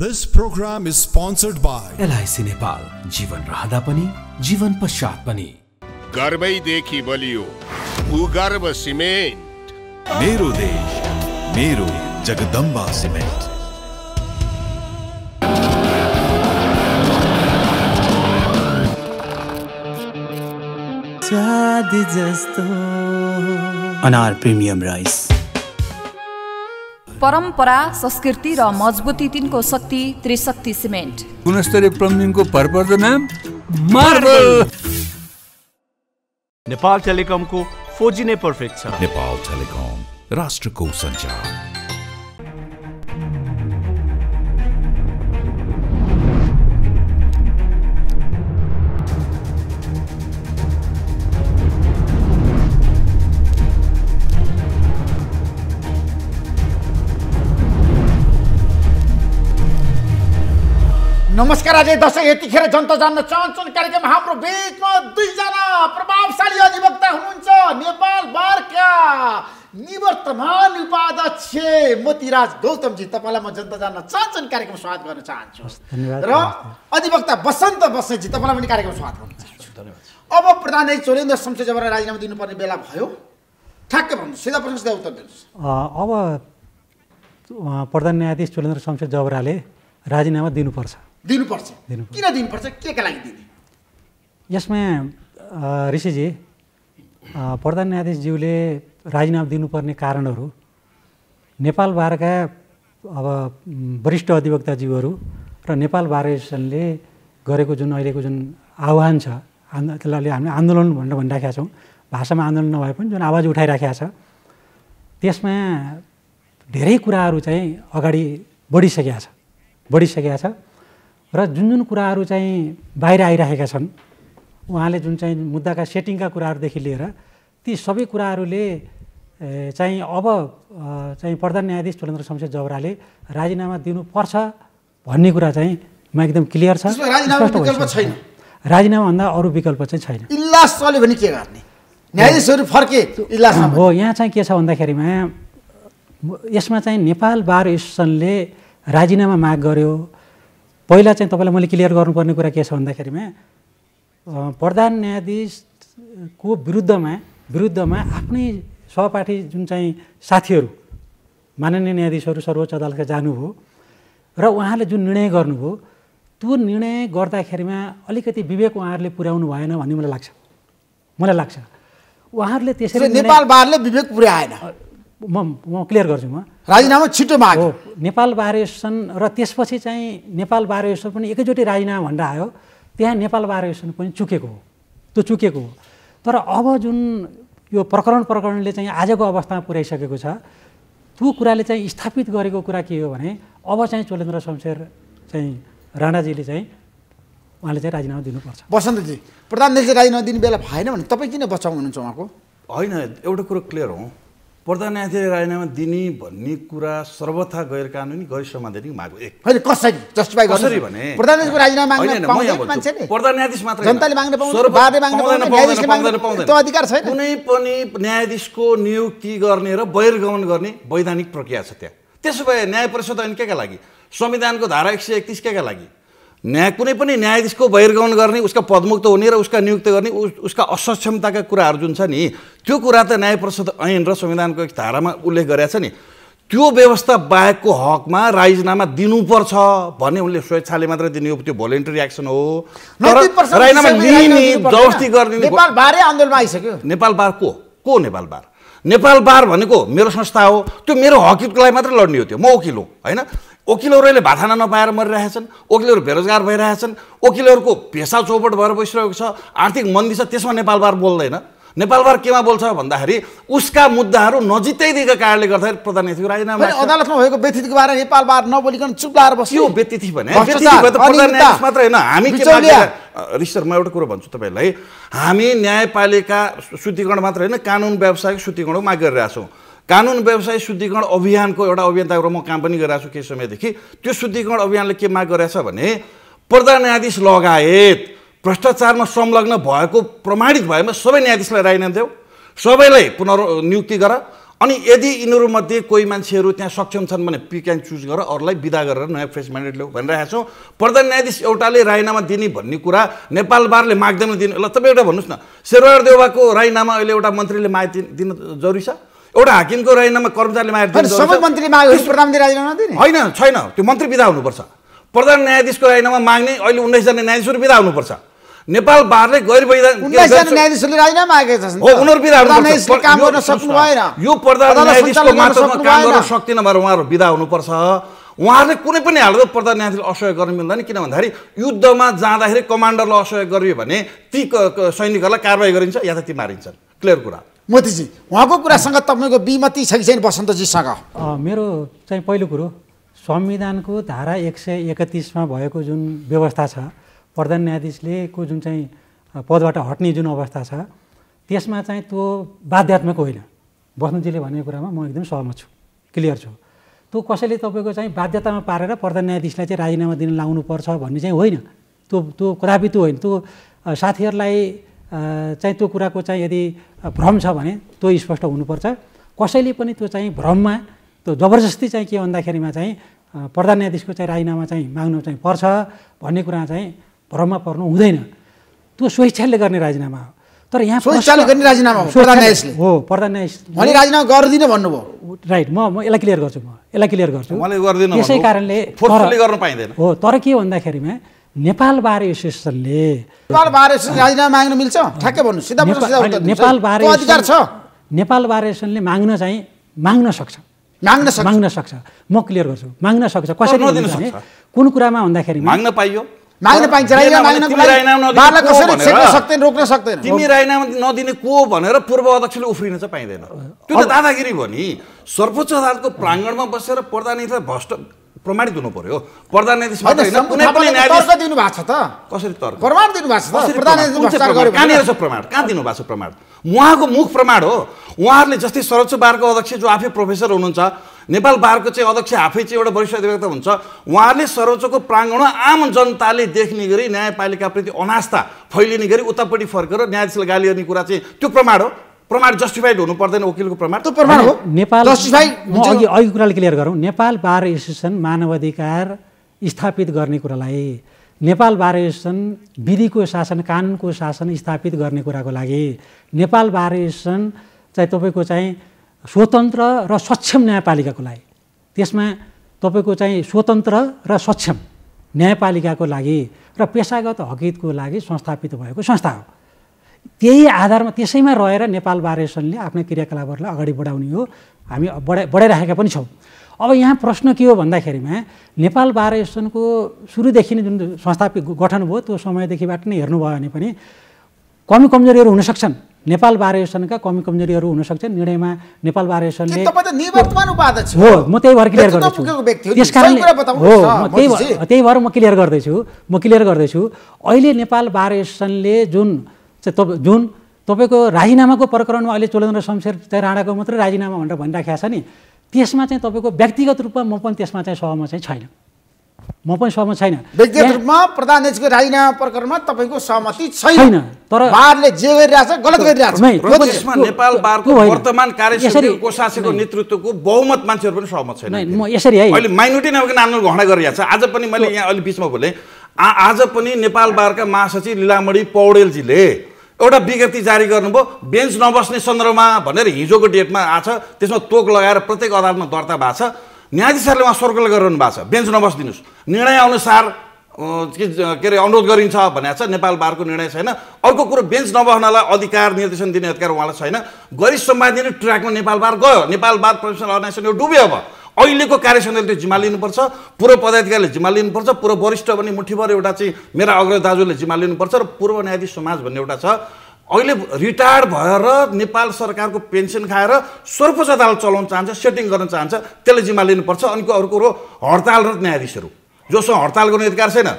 this programme is sponsored by LIC Nepal जीवन रहँदा पनि जीवन पश्चात पनि गर्वैदेखि बलियो भूगर्भ सिमेन्ट मेरो देश मेरो जगदम्बा सिमेन्ट चाँदी जस्तो अनार प्रिमियम राइस परम्परा संस्कृति र मजबुती तिनको शक्ति त्रिशक्ति सिमेन्ट गुणस्तरीय प्लम्बिङको भरपर्दो नाम मार्बल नेपाल टेलिकमको फोजी नै पर्फेक्ट छ नेपाल टेलिकम राष्ट्रको सञ्चार नमस्कार आज दसैँ यतिखेर जनता जान्न चाहन्छन् कार्यक्रम हाम्रो बिचमा दुईजना प्रभावशाली अधिवक्ता हुनुहुन्छ नेपाल बारका निवर्तमान उपाध्यक्ष मोतीराज गौतमजी तपाईँलाई म जनता जान्न चाहन्छन् कार्यक्रम स्वागत गर्न चाहन्छु र अधिवक्ता बसन्त बसेजी तपाईँलाई पनि कार्यक्रम स्वागत गर्न चाहन्छु धन्यवाद अब प्रधान चोरेन्द्र जबरा राजीनामा दिनुपर्ने बेला भयो ठ्याक्कै भन्नु सिधा प्रश्न उत्तर दिनुहोस् अब प्रधान न्यायाधीश चोलेन्द्र शमशेद जबराले राजीनामा दिनुपर्छ दिनुपर्छ किन दिनुपर्छ के का लागि दिने यसमा ऋषिजी प्रधान न्यायाधीशज्यूले राजीनामा दिनुपर्ने कारणहरू नेपाल बारका अब वरिष्ठ अधिवक्ताज्यूहरू र नेपाल बार एसोसिएसनले गरेको जुन अहिलेको जुन आह्वान छ आन्दो त्यसलाई हामी आन्दोलन भनेर भनिराखेका छौँ भाषामा आन्दोलन नभए पनि जुन आवाज उठाइराखेका छ त्यसमा धेरै कुराहरू चाहिँ अगाडि बढिसकेका छ बढिसकेका छ र जुन जुन कुराहरू चाहिँ बाहिर आइरहेका छन् उहाँले जुन चाहिँ मुद्दाका सेटिङका कुराहरूदेखि लिएर ती सबै कुराहरूले चाहिँ अब चाहिँ प्रधान न्यायाधीश चुलेन्द्र शमशेर जबराले राजीनामा दिनुपर्छ भन्ने कुरा चाहिँ म एकदम क्लियर छ छैन भन्दा अरू विकल्प चाहिँ छैन भने के गर्ने न्यायाधीशहरू फर्के हो यहाँ चाहिँ के छ भन्दाखेरिमा यसमा चाहिँ नेपाल बार एसोसिएसनले राजीनामा माग गर्यो पहिला चाहिँ तपाईँलाई मैले क्लियर गर्नुपर्ने कुरा के छ भन्दाखेरिमा प्रधान न्यायाधीशको विरुद्धमा विरुद्धमा आफ्नै सहपाठी जुन चाहिँ साथीहरू माननीय न्यायाधीशहरू सर्वोच्च अदालतका जानुभयो र उहाँले जुन निर्णय गर्नुभयो त्यो निर्णय गर्दाखेरिमा अलिकति विवेक उहाँहरूले पुर्याउनु भएन भन्ने मलाई लाग्छ मलाई लाग्छ उहाँहरूले त्यसरी नेपाल बारले विवेक पुर्याएन म म क्लियर गर्छु म राजीनामा छिटो माग्यो नेपाल बारेसन र त्यसपछि चाहिँ नेपाल बारेसन पनि एकैचोटि राजीनामा भनेर आयो त्यहाँ नेपाल बार बारेसन पनि चुकेको हो त्यो चुकेको हो तर अब जुन यो प्रकरण प्रकरणले चाहिँ आजको अवस्थामा पुर्याइसकेको छ त्यो कुराले चाहिँ स्थापित गरेको कुरा के हो भने अब चाहिँ चोलेन्द्र शमशेर चाहिँ राणाजीले चाहिँ उहाँले चाहिँ राजीनामा दिनुपर्छ वसन्तजी प्रधानमन्त्रीले राजीनामा दिने बेला भएन भने तपाईँ किन बचाउनुहुन्छ उहाँको होइन एउटा कुरो क्लियर हो प्रधानन्यायाधीश राजीनामा दिने भन्ने कुरा सर्वथा गैर कानुनी गैर संवैधानिक माग एक कसरी जस्टिफाई कसरी भने प्रधान न्यायाधीश कुनै पनि न्यायाधीशको नियुक्ति गर्ने र बहिर्गमन गर्ने वैधानिक प्रक्रिया छ त्यहाँ त्यसो भए न्याय परिषद ऐन के लागि संविधानको धारा एक सय एकतिस के लागि न्याय कुनै पनि न्यायाधीशको बहिर्गमन गर्ने उसका पदमुक्त हुने र उसका नियुक्त गर्ने उसका असक्षमताका कुराहरू जुन छ नि त्यो कुरा त न्याय परिषद ऐन र संविधानको एक धारामा उल्लेख गरेका छ नि त्यो व्यवस्था बाहेकको हकमा राजीनामा दिनुपर्छ भन्ने उनले स्वेच्छाले मात्र दिने हो त्यो भोलिन्टरी एक्सन हो जबस्ती गर्ने नेपाल बारै आन्दोलनमा आइसक्यो नेपाल बार को को नेपाल बार नेपाल बार भनेको मेरो संस्था हो त्यो मेरो हकितको लागि मात्रै लड्ने हो त्यो म वकिल हो होइन वकिलहरूले भाथाना नपाएर मरिरहेछन् वकिलहरू बेरोजगार भइरहेछन् वकिलहरूको पेसा चौपट भएर बसिरहेको छ आर्थिक मन्दी छ त्यसमा नेपालबार बोल्दैन नेपालबार केमा बोल्छ भन्दाखेरि उसका मुद्दाहरू नजिताइदिएका कारणले गर्दाखेरि प्रधानमन्त्रीको राजीनामा अदालतमा भएको व्यतिथिको बारेमा नेपालबार नबोलिकन चुप लाएर बस्यो व्यतिथि भने मात्र होइन हामी रिसर म एउटा कुरो भन्छु तपाईँलाई हामी न्यायपालिका शुद्धिकरण मात्र होइन कानुन व्यवसायको शुद्धिकरण माग गरिरहेछौँ कानुन व्यवसाय शुद्धिकरण अभियानको एउटा अभियन्ताको म काम पनि गरिरहेको छु केही समयदेखि त्यो शुद्धिकरण अभियानले के माग छ भने प्रधान न्यायाधीश लगायत भ्रष्टाचारमा संलग्न भएको प्रमाणित भएमा सबै न्यायाधीशलाई राईनामा देऊ सबैलाई पुनर्नियुक्ति गर अनि यदि यिनीहरूमध्ये कोही मान्छेहरू त्यहाँ सक्षम छन् भने पिक एन्ड चुज गर अरूलाई विदा गरेर नयाँ फ्रेस म्यान्डेट ल्याऊ भनिरहेको छौँ प्रधान न्यायाधीश एउटाले राईनामा दिने भन्ने कुरा नेपालबारले बारले माग्दैन दिनु ल तपाईँ एउटा भन्नुहोस् न शेरवार देउवाको राईनामा अहिले एउटा मन्त्रीले माग दिन जरुरी छ एउटा हाकिमको रहेनमा कर्मचारीले माग्यो होइन छैन त्यो मन्त्री विधा हुनुपर्छ प्रधान न्यायाधीशको राजीनामा माग्ने अहिले उन्नाइसजना न्यायाधीशहरू विधा हुनुपर्छ नेपाल बारले गैर यो प्रधान उहाँहरू विदा हुनुपर्छ उहाँहरूले कुनै पनि हालत प्रधान न्यायाधीशले असहयोग गर्न मिल्दैन किन भन्दाखेरि युद्धमा जाँदाखेरि कमान्डरलाई असहयोग गरियो भने ती सैनिकहरूलाई कारवाही गरिन्छ या त ती मारिन्छन् क्लियर कुरा मोतीजी उहाँको कुरासँग तपाईँको विमति छ कि छैन वसन्तजीसँग मेरो चाहिँ पहिलो कुरो संविधानको धारा एक सय एकतिसमा भएको जुन व्यवस्था छ प्रधान न्यायाधीशले को जुन चाहिँ पदबाट हट्ने जुन अवस्था छ त्यसमा चाहिँ त्यो बाध्यात्मक होइन बसन्तजीले भनेको कुरामा म एकदम सहमत छु क्लियर छु त्यो कसैले तपाईँको चाहिँ बाध्यतामा पारेर प्रधान न्यायाधीशलाई चाहिँ राजीनामा दिन लाउनुपर्छ भन्ने चाहिँ होइन त्यो त्यो कदापि त्यो होइन त्यो साथीहरूलाई चाहिँ त्यो कुराको चाहिँ यदि भ्रम छ भने त्यो स्पष्ट हुनुपर्छ कसैले पनि त्यो चाहिँ भ्रममा त्यो जबरजस्ती चाहिँ के भन्दाखेरिमा चाहिँ प्रधान न्यायाधीशको चाहिँ राजीनामा चाहिँ माग्नु चाहिँ पर्छ भन्ने कुरा चाहिँ भ्रममा पर्नु हुँदैन त्यो स्वेच्छाले गर्ने राजीनामा हो तर यहाँ स्वेच्छाले गर्ने राजीनामा हो प्रधान न्यायाधीशले हो प्रधान राजीनामा गर्दिनँ भन्नुभयो राइट म म यसलाई क्लियर गर्छु म यसलाई क्लियर गर्छु त्यसै कारणले गर्नु पाइँदैन हो तर के भन्दाखेरिमा नेपाल बार एसोसिएसनले नेपालबारे राजीनामा माग्न मिल्छ ठ्याक्कै भन्नु सिधा नेपालबारे अधिकार छ नेपालबारे एसोसिएसनले माग्न चाहिँ माग्न सक्छ माग्न सक्छ माग्न सक्छ म क्लियर गर्छु माग्न सक्छ कसरी कुन कुरामा भन्दाखेरि माग्न पाइयो माग्न पाइन्छ सक्दैन रोक्न सक्दैन तिमी राजीनामा नदिने को भनेर पूर्व अध्यक्षले उफ्रिन चाहिँ पाइँदैन त्यो त दादागिरी भयो नि सर्वोच्च अदालतको प्राङ्गणमा बसेर प्रधानलाई भ्रष्ट प्रमाणित हुनु पर्यो प्रधान न्यायाधीश प्रमाण उहाँको मुख प्रमाण हो उहाँहरूले जस्तै सर्वोच्च बारको अध्यक्ष जो आफै प्रोफेसर हुनुहुन्छ नेपाल बारको चाहिँ अध्यक्ष आफै चाहिँ एउटा वरिष्ठ अधिवक्ता हुन्छ उहाँहरूले सर्वोच्चको प्राङ्गण आम जनताले देख्ने गरी न्यायपालिकाप्रति अनास्था फैलिने गरी उतापट्टि फर्केर न्यायाधीशलाई गाली गर्ने कुरा चाहिँ त्यो प्रमाण हो प्रमाण जस्टिफाइड हुनु पर्दैन वकिलको प्रमाण त प्रमाण हो नेपाल अघि अघि कुराले क्लियर गरौँ नेपाल बार एसोसिएसन मानवाधिकार स्थापित गर्ने कुरालाई नेपाल बार एसोसिएसन विधिको शासन कानुनको शासन स्थापित गर्ने कुराको लागि नेपाल बार एसोसिएसन चाहिँ तपाईँको चाहिँ स्वतन्त्र र सक्षम न्यायपालिकाको लागि त्यसमा तपाईँको चाहिँ स्वतन्त्र र सक्षम न्यायपालिकाको लागि र पेसागत हकितको लागि संस्थापित भएको संस्था हो त्यही आधारमा त्यसैमा रहेर नेपाल बार एसोसिएसनले आफ्नै क्रियाकलापहरूलाई अगाडि बढाउने हो हामी बढा बढाइराखेका पनि छौँ अब यहाँ प्रश्न के हो भन्दाखेरिमा नेपाल बार एसोसिएसनको सुरुदेखि नै जुन संस्थापित गठन भयो त्यो समयदेखिबाट नै हेर्नुभयो भने पनि कमी कमजोरीहरू हुनसक्छन् नेपाल बार एसोसिएसनका कमी कमजोरीहरू हुनसक्छन् निर्णयमा नेपाल बार एसोसिएसनले हो म त्यही भएर क्लियर गर्दैछु त्यस कारणले हो म त्यही भएर म क्लियर गर्दैछु म क्लियर गर्दैछु अहिले नेपाल बार एसोसिएसनले जुन चाहिँ तप जुन तपाईँको राजीनामाको प्रकरणमा अहिले चोलेन्द्र शमशेर चाहिँ राणाको मात्रै राजीनामा भनेर भनिराखेको छ नि त्यसमा चाहिँ तपाईँको व्यक्तिगत रूपमा म पनि त्यसमा चाहिँ सहमत चाहिँ छैन म पनि सहमत छैन व्यक्तिगत रूपमा प्रधानमन्त्रीको राजीनामा प्रकरणमा तपाईँको सहमति छैन तर बारले जे गरिरहेछ गलत गरिरहेछ कार्यको शासनको नेतृत्वको बहुमत मान्छेहरू पनि सहमत छैन म यसरी है अहिले माइनोरिटी नभएको आन्दोलन घोषणा गरिरहेको छ आज पनि मैले यहाँ अहिले बिचमा बोलेँ आज पनि नेपाल बारका महासचिव लिलामणी पौडेलजीले एउटा विज्ञप्ति जारी गर्नुभयो बेन्च नबस्ने सन्दर्भमा भनेर हिजोको डेटमा आएको छ त्यसमा तोक लगाएर प्रत्येक अदालतमा दर्ता भएको छ न्यायाधीशहरूले उहाँ सर्कल गरिरहनु भएको छ बेन्च नबस्दिनुहोस् निर्णय अनुसार के अरे अनुरोध गरिन्छ भनेको छ नेपाल बारको निर्णय छैन अर्को कुरो बेन्च नबस्नलाई अधिकार निर्देशन दिने अधिकार उहाँलाई छैन गरिब सम्वाद दिने ट्र्याकमा नेपाल बार गयो नेपाल बार प्रोफेसनल अर्गनाइजेसन यो डुब्यो अब अहिलेको त्यो जिम्मा लिनुपर्छ पूर्व पदाधिकारीले जिम्मा लिनुपर्छ पूर्व वरिष्ठ भन्ने मुठीभर एउटा चाहिँ मेरा अग्र दाजुले जिम्मा लिनुपर्छ र पूर्व न्यायाधीश समाज भन्ने एउटा छ अहिले रिटायर्ड भएर नेपाल सरकारको पेन्सन खाएर सर्वोच्च अदालत चलाउन चाहन्छ सेटिङ गर्न चाहन्छ त्यसले जिम्मा लिनुपर्छ अनि अर्को कुरो र न्यायाधीशहरू जोसँग हडताल गर्ने अधिकार छैन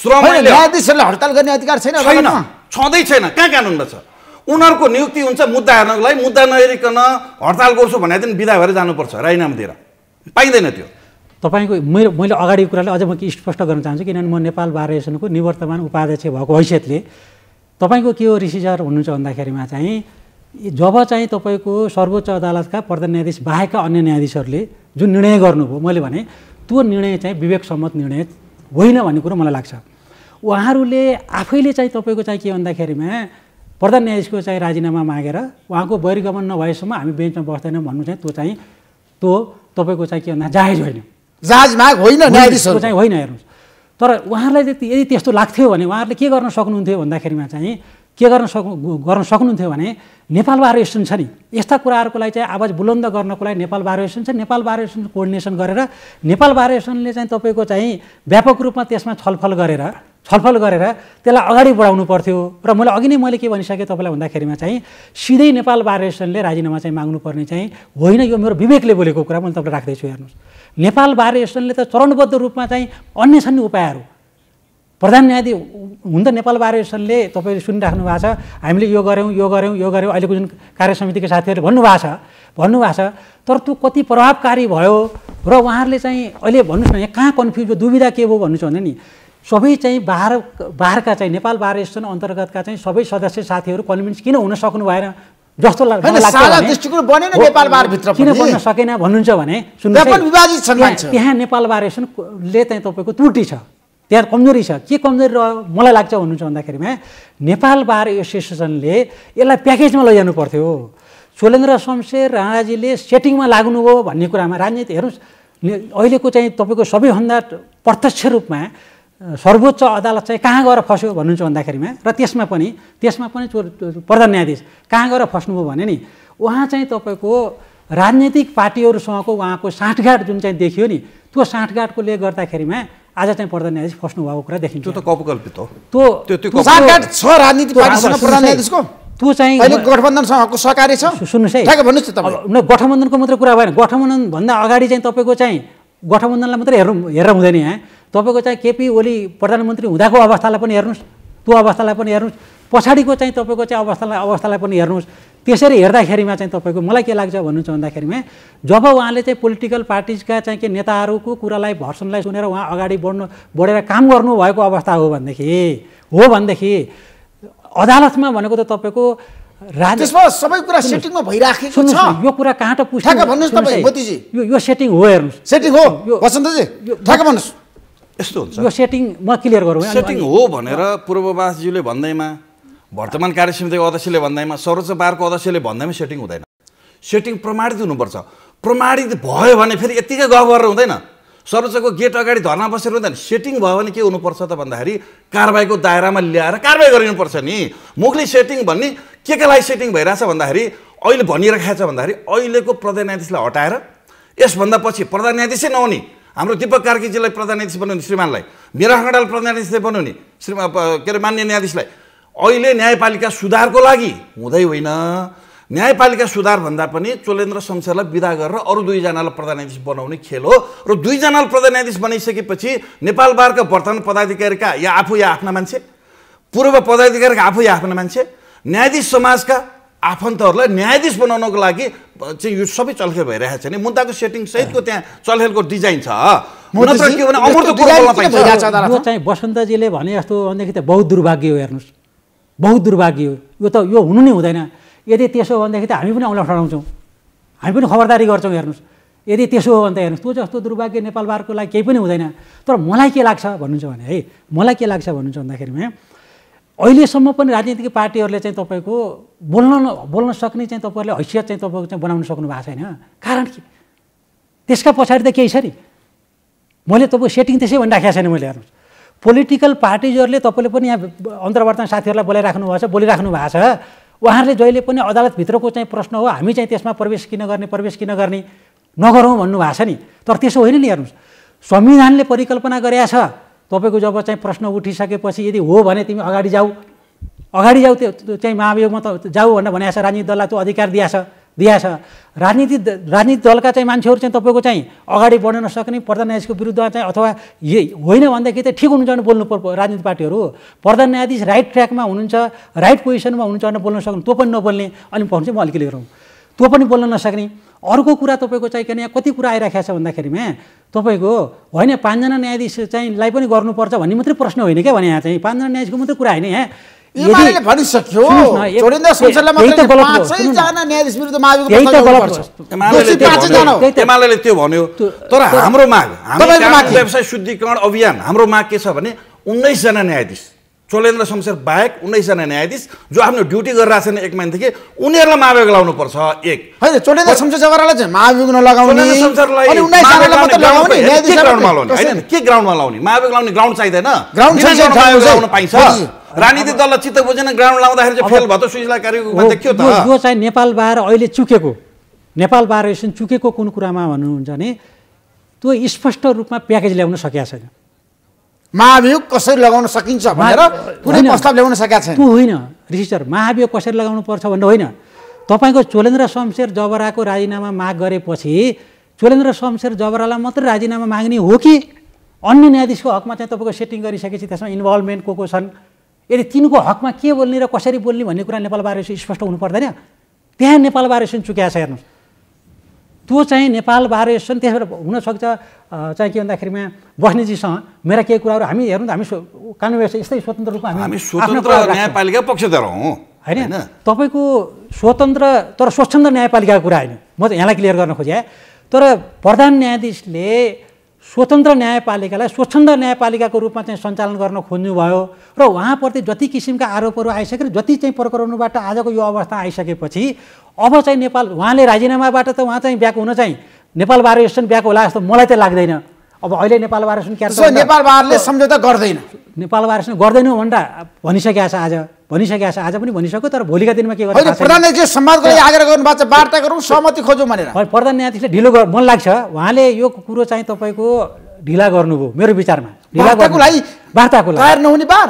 श्रम न्यायाधीशहरूले हडताल गर्ने अधिकार छैन छैन छँदै छैन कहाँ कानुनमा छ उनीहरूको नियुक्ति हुन्छ मुद्दा हेर्नको लागि मुद्दा नहेरिकन हडताल गर्छु भनेदेखि विदा भएर जानुपर्छ राजीनामा दिएर पाइँदैन त्यो तपाईँको मैले मैले अगाडिको कुरालाई अझ म के स्पष्ट गर्न चाहन्छु किनभने म नेपाल बार एसोसिएसनको निवर्तमान उपाध्यक्ष भएको हैसियतले तपाईँको के हो रिसिजर हुनुहुन्छ भन्दाखेरिमा चाहिँ जब चाहिँ तपाईँको सर्वोच्च अदालतका प्रधान न्यायाधीश बाहेकका अन्य न्यायाधीशहरूले जुन निर्णय गर्नुभयो मैले भने त्यो निर्णय चाहिँ विवेकसम्मत निर्णय होइन भन्ने कुरो मलाई लाग्छ उहाँहरूले आफैले चाहिँ तपाईँको चाहिँ के भन्दाखेरिमा प्रधान न्यायाधीशको चाहिँ राजीनामा मागेर उहाँको बहिर्गमन नभएसम्म हामी बेन्चमा बस्दैनौँ भन्नु चाहिँ त्यो चाहिँ त्यो तपाईँको चाहिँ के भन्दा जायज होइन जायज माग होइन न्यायाधीशको चाहिँ होइन हेर्नुहोस् तर उहाँहरूलाई त्यति यदि त्यस्तो लाग्थ्यो भने उहाँहरूले के गर्न सक्नुहुन्थ्यो भन्दाखेरिमा चाहिँ के गर्न सक्नु गर्न सक्नुहुन्थ्यो भने नेपाल बार एसोसिएसन छ नि यस्ता कुराहरूको लागि चाहिँ आवाज बुलन्द गर्नको लागि नेपाल बार एसोसिएसन छ नेपाल बार एसोसिएसन कोर्डिनेसन गरेर नेपाल बार एसोसिएसनले चाहिँ तपाईँको चाहिँ व्यापक रूपमा त्यसमा छलफल गरेर छलफल गरेर त्यसलाई अगाडि बढाउनु पर्थ्यो र मैले अघि नै मैले के भनिसकेँ तपाईँलाई भन्दाखेरिमा चाहिँ सिधै नेपाल बार एसोसिएसनले राजीनामा चाहिँ माग्नुपर्ने चाहिँ होइन यो मेरो विवेकले बोलेको कुरा मैले तपाईँलाई राख्दैछु हेर्नुहोस् नेपाल बार एसोसिएसनले त चरणबद्ध रूपमा चाहिँ अन्य छन् उपायहरू प्रधान न्यायाधीश हुन त नेपाल बार एसोसिएसनले तपाईँले सुनिराख्नु भएको छ हामीले यो गऱ्यौँ यो गऱ्यौँ यो गऱ्यौँ अहिलेको जुन कार्य समितिको साथीहरूले भन्नुभएको छ भन्नुभएको छ तर त्यो कति प्रभावकारी भयो र उहाँहरूले चाहिँ अहिले भन्नुहोस् न यहाँ कहाँ कन्फ्युज भयो दुविधा के भयो भन्नु छ भने नि सबै चाहिँ बाह्र बाह्रका चाहिँ नेपाल बाह्र स्टेसन अन्तर्गतका चाहिँ सबै सदस्य साथीहरू कन्भिन्स किन हुन सक्नु भएन जस्तो लाग्छ किन बन्न सकेन भन्नुहुन्छ भने त्यहाँ नेपाल बाह्र स्टेसनले चाहिँ तपाईँको त्रुटि छ त्यहाँ कमजोरी छ के कमजोरी रह्यो मलाई लाग्छ भन्नुहुन्छ भन्दाखेरिमा नेपाल बार एसोसिएसनले यसलाई प्याकेजमा लैजानु पर्थ्यो सोलेन्द्र शमशेर राणाजीले सेटिङमा लाग्नुभयो भन्ने कुरामा राजनीति हेर्नुहोस् अहिलेको चाहिँ तपाईँको सबैभन्दा प्रत्यक्ष रूपमा सर्वोच्च अदालत चाहिँ कहाँ गएर फस्यो भन्नुहुन्छ भन्दाखेरिमा र त्यसमा पनि त्यसमा पनि प्रधान न्यायाधीश कहाँ गएर फस्नुभयो भने नि उहाँ चाहिँ तपाईँको राजनीतिक पार्टीहरूसँगको उहाँको साँठगाँठ जुन चाहिँ देखियो नि त्यो साँठगाँठकोले गर्दाखेरिमा आज चाहिँ प्रधान न्यायाधीश फस्नु भएको कुरा देखिन्छ त्यो त हो त्यो त्यो प्रधान न्यायाधीशको चाहिँ गठबन्धनसँगको सहकारी छ सुन्नुहोस् है भन्नुहोस् न गठबन्धनको मात्रै कुरा भएन गठबन्धनभन्दा अगाडि चाहिँ तपाईँको चाहिँ गठबन्धनलाई मात्रै हेर्नु हेरेर हुँदैन यहाँ तपाईँको चाहिँ केपी ओली प्रधानमन्त्री हुँदाको अवस्थालाई पनि हेर्नुहोस् त्यो अवस्थालाई पनि हेर्नुहोस् पछाडिको चाहिँ तपाईँको चाहिँ अवस्थालाई अवस्थालाई पनि हेर्नुहोस् त्यसरी हेर्दाखेरिमा चाहिँ तपाईँको मलाई के लाग्छ भन्नुहुन्छ भन्दाखेरिमा जब उहाँले चाहिँ पोलिटिकल पार्टिजका चाहिँ के नेताहरूको कुरालाई भर्सनलाई सुनेर उहाँ अगाडि बढ्नु बढेर काम गर्नुभएको अवस्था हो भनेदेखि हो भनेदेखि अदालतमा भनेको त तपाईँको त्यसमा सबै कुरा सेटिङमा भइराखेको छ यो कुरा कहाँ त पुष्ट भन्नुहोस् तपाईँ मोदीजी यो यो सेटिङ हो हेर्नुहोस् सेटिङ हो वसन्तजी ठ्याक्क भन्नुहोस् यस्तो हुन्छ यो सेटिङ म क्लियर गरौँ सेटिङ हो भनेर पूर्ववासज्यूले भन्दैमा वर्तमान कार्य समितिको अध्यक्षले भन्दैमा सर्वोच्च बारको अध्यक्षले भन्दैमा सेटिङ हुँदैन सेटिङ प्रमाणित हुनुपर्छ प्रमाणित भयो भने फेरि यत्तिकै गफ गरेर हुँदैन सर्वोच्चको गेट अगाडि धर्ना बसेर हुँदैन सेटिङ भयो भने के हुनुपर्छ त भन्दाखेरि कारवाहीको दायरामा ल्याएर कारवाही गरिनुपर्छ नि मुखले सेटिङ भन्ने के के लागि सेटिङ भइरहेछ भन्दाखेरि अहिले भनिराखेको छ भन्दाखेरि अहिलेको प्रधान न्यायाधीशलाई हटाएर यसभन्दा पछि प्रधान न्यायाधीशै नहुने हाम्रो दिपक कार्कीजीलाई प्रधान न्यायाधीश बनाउने श्रीमानलाई मेरा खण्डाल प्रधान न्यायाधीशले बनाउने श्रीमा के अरे मान्य न्यायाधीशलाई अहिले न्यायपालिका सुधारको लागि हुँदै होइन न्यायपालिका सुधार भन्दा पनि चोलेन्द्र शमशेरलाई विदा गरेर अरू दुईजनालाई प्रधान न्यायाधीश बनाउने खेल हो र दुईजनालाई प्रधान न्यायाधीश बनाइसकेपछि नेपाल बारका वर्तमान पदाधिकारीका या आफू या आफ्ना मान्छे पूर्व पदाधिकारीका आफू या आफ्ना मान्छे न्यायाधीश समाजका आफन्तहरूलाई न्यायाधीश बनाउनको लागि चाहिँ यो सबै चलखेल भइरहेको छ नि मुद्दाको सेटिङ सहितको त्यहाँ चलखेलको डिजाइन छ चाहिँ बसन्तजीले भने जस्तो भनेदेखि त बहुत दुर्भाग्य हो हेर्नुहोस् बहुत दुर्भाग्य हो यो त यो हुनु नै हुँदैन यदि त्यसो हो भनेदेखि त हामी पनि औँला ठडाउँछौँ हामी पनि खबरदारी गर्छौँ हेर्नुहोस् यदि त्यसो हो भने त हेर्नुहोस् त्यो जस्तो दुर्भाग्य नेपालबारको लागि केही पनि हुँदैन तर मलाई के लाग्छ भन्नुहुन्छ भने है मलाई के लाग्छ भन्नुहुन्छ भन्दाखेरिमा अहिलेसम्म पनि राजनीतिक पार्टीहरूले चाहिँ तपाईँको बोल्न बोल्न सक्ने चाहिँ तपाईँहरूले हैसियत चाहिँ तपाईँको चाहिँ बनाउन सक्नु भएको छैन कारण के त्यसका पछाडि त केही छ नि मैले तपाईँको सेटिङ त्यसै भनिराखेको छैन मैले हेर्नुहोस् पोलिटिकल पार्टिजहरूले तपाईँले पनि यहाँ अन्तर्वार्ता साथीहरूलाई बोलाइराख्नु भएको छ बोलिराख्नु भएको छ उहाँहरूले जहिले पनि अदालतभित्रको चाहिँ प्रश्न हो हामी चाहिँ त्यसमा प्रवेश किन गर्ने प्रवेश किन गर्ने नगरौँ भन्नुभएको छ नि तर त्यसो होइन नि हेर्नुहोस् संविधानले परिकल्पना गरेका छ तपाईँको जब चाहिँ प्रश्न उठिसकेपछि यदि हो भने तिमी अगाडि जाऊ अगाडि जाऊ त्यो चाहिँ महाभियोगमा त जाऊ भनेर भनेको छ राजनीतिक दललाई त्यो अधिकार दिएछ दिया छ राजनीति राजनीति दलका चाहिँ मान्छेहरू चाहिँ तपाईँको चाहिँ अगाडि बढ्न नसक्ने प्रधान न्यायाधीशको विरुद्धमा चाहिँ अथवा यही होइन भनेदेखि चाहिँ ठिक हुनुहुन्छ भने बोल्नु पर्छ राजनीति पार्टीहरू प्रधान न्यायाधीश राइट ट्र्याकमा हुनुहुन्छ राइट पोजिसनमा हुनुहुन्छ भने बोल्न सक्नु त्यो पनि नबोल्ने अनि भन्छु चाहिँ म अलिकति गरौँ त्यो पनि बोल्न नसक्ने अर्को कुरा तपाईँको चाहिँ किन कति कुरा आइराखेको छ भन्दाखेरिमा तपाईँको होइन पाँचजना न्यायाधीश चाहिँ लाई पनि गर्नुपर्छ भन्ने मात्रै प्रश्न होइन क्या भने यहाँ चाहिँ पाँचजना न्यायाधीशको मात्रै कुरा होइन यहाँ एमाले मात्रै विरुद्ध त्यो भन्यो तर हाम्रो माग व्यवसाय शुद्धिकरण अभियान हाम्रो माग के छ भने उन्नाइसजना न्यायाधीश चोलेन्द्र शमशेर बाहेक उन्नाइसजना न्यायाधीश जो आफ्नो ड्युटी गरिरहेको छैन एक महिनादेखि उनीहरूलाई महाभियोग लाउनुपर्छ एक होइन चोलेन्द्र शमशेर जगरालाई चाहिँ महाभियोग नलगाउने के ग्राउन्डमा लाउने के ग्राउन्डमा लाउने महाभियोग लाउने ग्राउन्ड चाहिँदैन ग्राउन्ड पाइन्छ राजनीति दललाई चित्त बुझेन ग्राउन्ड लाउँदाखेरि चाहिँ फेल भयो सुजला कार्यक्रममा यो चाहिँ नेपाल बाहिर अहिले चुकेको नेपाल बाहिर यसो चुकेको कुन कुरामा भन्नुहुन्छ भने त्यो स्पष्ट रूपमा प्याकेज ल्याउन सकिएको छैन महाभियोग कसरी लगाउन सकिन्छ भनेर कुनै प्रस्ताव ल्याउन सकेका छैन त्यो होइन रिसिस्टर महाभियोग कसरी लगाउनु पर्छ भन्ने होइन तपाईँको चोलेन्द्र शमशेर जबराको राजीनामा माग गरेपछि चोलेन्द्र शमशेर जबरालाई मात्रै राजीनामा माग्ने हो कि अन्य न्यायाधीशको हकमा चाहिँ तपाईँको सेटिङ गरिसकेपछि त्यसमा इन्भल्भमेन्ट को को छन् यदि तिनको हकमा के बोल्ने र कसरी बोल्ने भन्ने कुरा नेपाल एसोसिएसन स्पष्ट हुनु पर्दैन त्यहाँ नेपाल बारेसन चुक्या छ हेर्नुहोस् त्यो चाहिँ नेपाल बारेसन त्यसबाट हुनसक्छ चाहिँ के भन्दाखेरिमा बस्नेजीसँग मेरा केही कुराहरू हामी हेर्नु त हामी कानुन यस्तै स्वतन्त्र रूपमा हामी स्वतन्त्र न्यायपालिका पक्षधर हौँ होइन तपाईँको स्वतन्त्र तर स्वच्छन्द न्यायपालिकाको कुरा होइन म त यहाँलाई क्लियर गर्न खोजेँ तर प्रधान न्यायाधीशले स्वतन्त्र न्यायपालिकालाई स्वच्छन्द न्यायपालिकाको रूपमा चाहिँ सञ्चालन गर्न खोज्नुभयो र उहाँप्रति जति किसिमका आरोपहरू आइसकेर जति चाहिँ प्रकरणबाट आजको यो अवस्था आइसकेपछि अब चाहिँ नेपाल उहाँले राजीनामाबाट त उहाँ चाहिँ ब्याक हुन चाहिँ नेपाल बार एसोसिएसन ब्याक होला जस्तो मलाई चाहिँ लाग्दैन अब अहिले नेपाल बार एसोसिएसन नेपाल बारले सम्झौता गर्दैन नेपाल बार एसोसिएसन गर्दैनौँ भन्दा भनिसकेका छ आज भनिसकेको छ आज पनि भनिसक्यो तर भोलिका दिनमा के गर्नु प्रधान वार्ता गरौँ सहमति खोजौँ भनेर प्रधान न्यायाधीशले ढिलो मन लाग्छ उहाँले यो कुरो चाहिँ तपाईँको ढिला गर्नुभयो मेरो विचारमा ढिला गर्नु वार्ताको लागि बार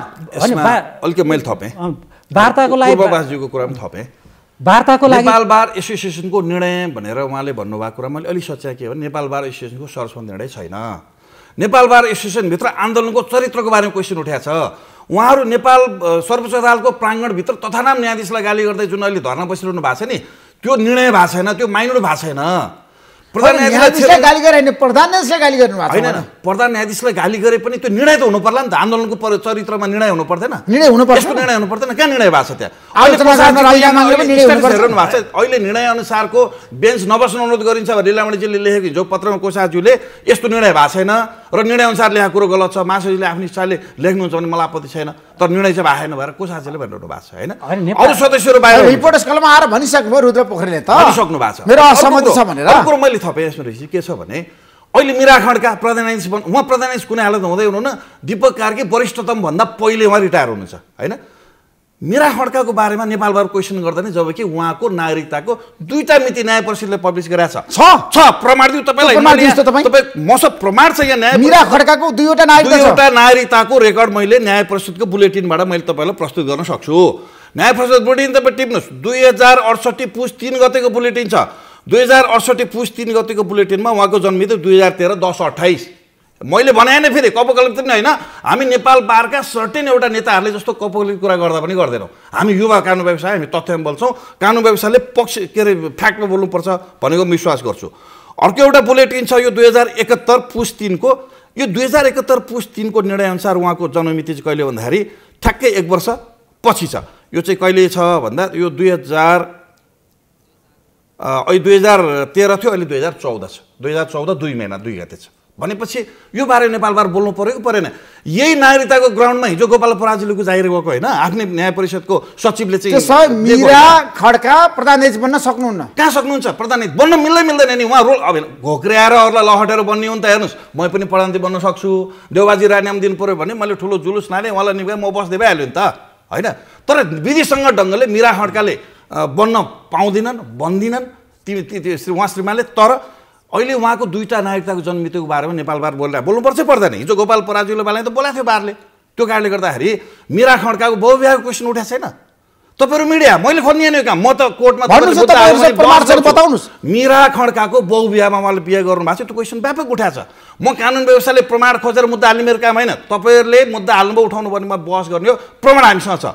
अलिक मैले थपेँ वार्ताको लागि बाबाजीको कुरा पनि थपेँ वार्ताको लागि नेपाल बार एसोसिएसनको निर्णय भनेर उहाँले भन्नुभएको कुरा मैले अलिक सोचेँ के हो नेपाल बार एसोसिएसनको सरस्व निर्णय छैन नेपाल बार एसोसिएसनभित्र आन्दोलनको चरित्रको बारेमा क्वेसन उठाएको छ उहाँहरू नेपाल सर्वोच्च अदालतको प्राङ्गणभित्र तथानाम न्यायाधीशलाई गाली गर्दै जुन अहिले धर्ना बसिरहनु भएको छ नि त्यो निर्णय भएको छैन त्यो माइनर भएको छैन प्रधान न्यायाधीशलाई गाली गरे होइन प्रधान गाली गर्नु भएको होइन प्रधान न्यायाधीशलाई गाली गरे पनि त्यो निर्णय त हुनु पर्ला नि त आन्दोलनको चरित्रमा निर्णय हुनु पर्दैन निर्णय हुनु पर्छ निर्णय हुनु पर्दैन कहाँ निर्णय भएको छ त्यहाँ अहिले निर्णय अनुसारको बेन्च नबस्नु अनुरोध गरिन्छ भने लिलामणीजीले लेखेको हिजो पत्रमा कोसाज्यूले यस्तो निर्णय भएको छैन र निर्णय अनुसार लेखेको कुरो गलत छ महासचिवले आफ्नो हिसाबले लेख्नुहुन्छ भने मलाई आपत्ति छैन तर निर्णय चाहिँ भएन भएर कोसाजीले भनिरहनु भएको छ होइन अरू सदस्यहरू बाहिर रिपोर्टर्स कलमा आएर भयो रुद्र पोखरेलले त भनिसक्नु भएको छ मेरो असहमति छ भनेर मैले थपेँ यसमा रहेछ के छ भने अहिले मिरा खड्का प्रधानाधीश बन उहाँ प्रधानाधीश कुनै हालत हुँदै हुनुहुन्न दिपक कार्की भन्दा पहिले उहाँ रिटायर हुनुहुन्छ होइन मिरा खड्काको बारेमा नेपालबाट क्वेसन गर्दा नै जबकि उहाँको नागरिकताको दुईटा मिति न्याय परिषदले पब्लिस गराएको छ छ प्रमाण दिउँ तपाईँलाई तपाईँ मसँग प्रमाण छ यहाँ न्याय मिरा खड्काको दुईवटा दुईवटा नागरिकताको रेकर्ड मैले न्याय परिषदको बुलेटिनबाट मैले तपाईँलाई प्रस्तुत गर्न सक्छु न्याय परिषद बुलेटिन तपाईँ टिप्नुहोस् दुई हजार अडसट्ठी पुस तिन गतेको बुलेटिन छ दुई हजार अडसठी पुस तिन गतिको बुलेटिनमा उहाँको जन्मिति दुई हजार तेह्र दस अठाइस मैले भने नै फेरि कपकलित पनि होइन हामी नेपाल बारका सर्टेन एउटा नेताहरूले जस्तो कपकलित कुरा गर्दा पनि गर्दैनौँ हामी युवा कानुन व्यवसाय हामी तथ्यमा बोल्छौँ कानुन व्यवसायले पक्ष के अरे फ्याक्टमा बोल्नुपर्छ भनेको म विश्वास गर्छु अर्को एउटा बुलेटिन छ यो दुई हजार एकहत्तर पुस तिनको यो दुई हजार एकहत्तर पुस तिनको निर्णयअनुसार उहाँको जन्ममिति चाहिँ कहिले भन्दाखेरि ठ्याक्कै एक वर्ष पछि छ यो चाहिँ कहिले छ भन्दा यो दुई हजार अहिले दुई हजार तेह्र थियो अहिले दुई हजार चौध छ दुई हजार चौध दुई महिना दुई गते छ भनेपछि यो बारे नेपालबार बोल्नु पऱ्यो परेन यही नागरिकताको ग्राउन्डमा हिजो गोपाल पराजुलीको जाहिर गएको होइन आफ्नै न्याय परिषदको सचिवले चाहिँ मिरा खड्का प्रधान बन्न सक्नुहुन्न कहाँ सक्नुहुन्छ प्रधान बन्न मिल्दै मिल्दैन नि उहाँ रोल अब घोक्रे आएर अरूलाई लहटेर बन्ने हो नि त हेर्नुहोस् म पनि प्रधान बन्न सक्छु देवबाजी राजीनामा दिनु पऱ्यो भने मैले ठुलो जुलुस नाले उहाँलाई निभाएँ म बस्दै भइहाल्यो नि त होइन तर विधिसँग ढङ्गले मिरा खड्काले बन्न पाउँदैनन् बन्दिनन् ती श्री उहाँ श्रीमानले तर अहिले उहाँको दुईवटा नागरिकताको जन्ममितिको बारेमा नेपाल बार बोलेर बोल्नुपर्छै पर्दैन हिजो गोपाल पराजुले बाले त बोलाएको थियो बारले त्यो कारणले गर्दाखेरि मिरा खड्काको बहुविवाहको क्वेसन उठाएको छैन तपाईँहरू मिडिया मैले खोज्ने काम म त कोर्टमा मिरा खड्काको बहु उहाँले बिहे गर्नु भएको छ त्यो क्वेसन व्यापक उठाएको छ म कानुन व्यवस्थाले प्रमाण खोजेर मुद्दा हाल्ने मेरो काम होइन तपाईँहरूले मुद्दा हाल्नुभयो उठाउनु पर्नेमा बहस गर्ने हो प्रमाण हामीसँग छ